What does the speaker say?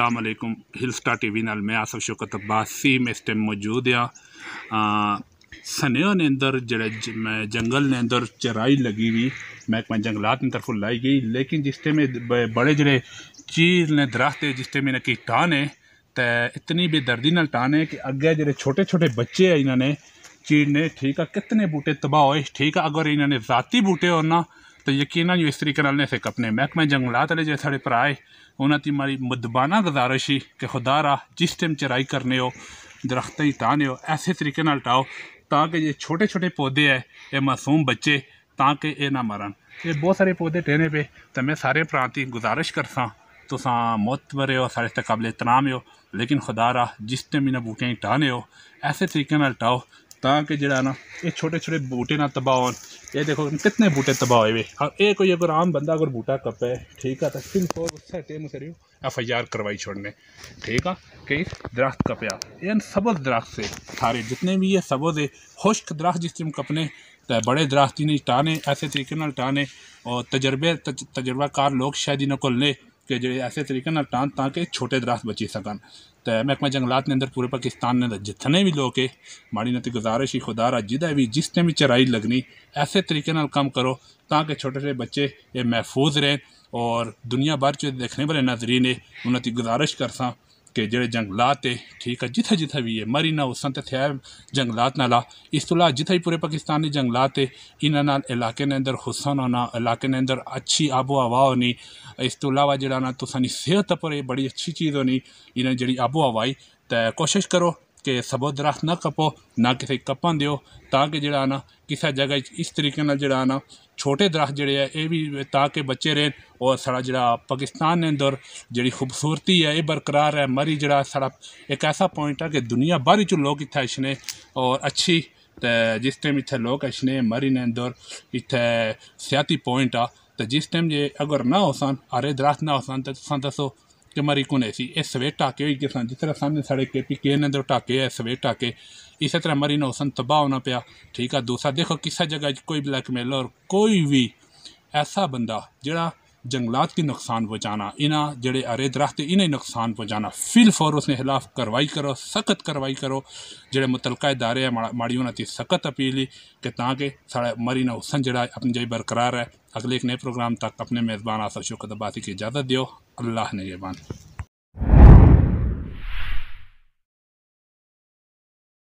Aslam hill star T V मैं आसफ शौकत अब्बासी मैं इस टाइम मौजूद हाँ सनेह ने अंदर ज मैं जंगल ने अंदर चराई लगी हुई महकमा जंगलात ने तरफों लाई गई लेकिन जिस टाइम बड़े जड़े चीर ने दरख्त है जिस टाइम इन्हें की टान है तो इतनी बेदर्दी ना टान है कि अगर जो छोटे छोटे बच्चे है इन्होंने चीड़ ने ठीक है कितने बूटे तबाह हो ठीक है अगर इन्होंने राती बूटे होना ना तो यकीन जो इस तरीक़े ने सिक अपने महकमे जंगलात आह्ले जो साढ़े भ्राऽ है उन्होंने मारी मुदबाना गुजारिश ही कि खुदा रहा जिस टाइम चराई करने हो दरख्तें ही ताह्ने हो ऐसे तरीके नाल टाओ ता कि छोटे छोटे पौधे है ये मासूम बच्चे ता कि यह ना मरन ये बहुत सारे पौधे टेने पे तो मैं सारे भ्रांऽ गुजारिश कर करसां तुसां हो ओ साढ़े तनाम हो लेकिन खुदा रहा जिस टाइम इन्होंने बूटे टाने हो ऐसे तरीके नाल टाओ ताकि जेह्ड़ा ना ये छोटे छोटे बूटे ना तबाह ये देखो कितने बूटे तबाह हुए हुए ये कोई अगर आम बंदा अगर बूटा कप्पे ठीक है तो सिंपल उस्सै उसे एफ आई आर करवाई छोड़ने ठीक है कई दरख्त कपया इन सबज दरख्त से सारे जितने भी ये सबज है खुश्क दरख्त जिस टाइम कपने तो बड़े दरख्त इन्हें टाने ऐसे तरीके टाने और तजर्बे तजर्बाकार लोग शायद इन्होंने को ले कि जो ऐसे तरीके ना टाँ ता कि छोटे दरख्त बची सकन तो महकमा जंगलात ने अंदर पूरे पाकिस्तान ने जितने भी लोग है माड़ी नती गुजारिश ही खुदा रहा जिदा भी जिसने भी चराई लगनी ऐसे तरीके नाल काम करो ता कि छोटे छोटे बच्चे ये महफूज रहे और दुनिया भर च देखने वाले नजरी ने उन्हें गुजारिश कर सा ਕਿ ਜਿਹੜੇ ਜੰਗਲਾਤ ਤੇ ਠੀਕ ਆ ਜਿੱਥੇ ਜਿੱਥੇ ਵੀ ਇਹ ਮਰੀਨਾ ਉਸਨ ਤੇ ਥਿਆ ਜੰਗਲਾਤ ਨਾਲਾ ਇਸ ਤੋਂ ਇਲਾਵਾ ਜਿੱਥੇ ਪੂਰੇ ਪਾਕਿਸਤਾਨ ਦੇ ਜੰਗਲਾਤ ਤੇ ਇਹਨਾਂ ਨਾਲ ਇਲਾਕੇ ਦੇ ਅੰਦਰ ਹੁਸਨ ਹੋਣਾ ਇਲਾਕੇ ਦੇ ਅੰਦਰ ਅੱਛੀ ਆਬੋ ਹਵਾ ਹੋਣੀ ਇਸ ਤੋਂ ਇਲਾਵਾ ਜਿਹੜਾ ਨਾ ਤੁਸਾਂ ਦੀ ਸਿਹਤ ਪਰ ਇਹ ਬੜੀ ਅੱਛੀ ਚੀਜ਼ ਹੋਣੀ ਇਹਨਾਂ ਜਿਹੜੀ ਆਬੋ ਹਵਾਈ ਤੇ ਕੋਸ਼ਿਸ਼ ਕਰੋ ਕਿ ਸਭੋ ਦਰਖਤ ਨਾ ਕੱਪੋ ਨਾ ਕਿਸੇ ਕੱਪਾਂ ਦਿਓ ਤਾਂ ਕਿ ਜਿਹੜਾ ਨਾ ਕਿਸੇ ਜਗ੍ਹਾ 'ਚ ਇਸ ਤਰੀਕੇ ਨਾਲ ਜਿਹੜਾ ਨਾ ਛੋਟੇ ਦਰਖਤ ਜਿਹੜੇ ਆ ਇਹ ਵੀ ਤਾਂ ਕਿ ਬੱਚੇ ਰਹਿਣ ਔਰ ਸਾਡਾ ਜਿਹੜਾ ਪਾਕਿਸਤਾਨ ਦੇ ਅੰਦਰ ਜਿਹੜੀ ਖੂਬਸੂਰਤੀ ਹੈ ਇਹ ਬਰਕਰਾਰ ਹੈ ਮਰੀ ਜਿਹੜਾ ਸਾਡਾ ਇੱਕ ਐਸਾ ਪੁਆਇੰਟ ਹੈ ਕਿ ਦੁਨੀਆ ਬਾਹਰ ਚੋਂ ਲੋਕ ਇੱਥੇ ਆਸ਼ਨੇ ਔਰ ਅੱਛੀ जिस टाइम इतने लोग अच्छे मरीन अंदर इतने सियाती पॉइंट आ तो जिस टाइम जे अगर ना हो सन अरे दरख्त ना हो सन तो तुम दसो ਕਿ ਮਰੀ ਕੋਨੇ ਸੀ ਇਹ ਸਵੇਰ ਟਾਕੇ ਹੋਈ ਕਿਸਾਨ ਜਿਸ ਤਰ੍ਹਾਂ ਸਾਹਮਣੇ ਸਾਡੇ ਕੇਪੀ ਕੇ ਨੇ ਦੇ ਟਾਕੇ ਐ ਸਵੇਰ ਟਾਕੇ ਇਸੇ ਤਰ੍ਹਾਂ ਮਰੀ ਨੋਸਨ ਤਬਾਹ ਹੋਣਾ ਪਿਆ ਠੀਕ ਆ ਦੋਸਾ ਦੇਖੋ ਕਿਸੇ ਜਗ੍ਹਾ 'ਚ ਕੋਈ ਬਲੈਕਮੇਲਰ ਕੋਈ ਵੀ ਐਸਾ ਬੰਦਾ ਜਿਹੜਾ जंगलात के नुकसान पहुँचाना इना जड़े अरे दरख्त इन्हें नुकसान पहुँचाना फिल फौर उसने खिलाफ कार्रवाई करो सख्त कार्रवाई करो जो मुतलका इदारे माड़ी उन्होंने सख्त अपील ही कि ताकि साढ़ा मरी ना हुसन जरा अपनी जी बरकरार है अगले एक नए प्रोग्राम तक अपने मेज़बान आसफ शुक्र अब्बासी की इजाज़त दियो अल्लाह ने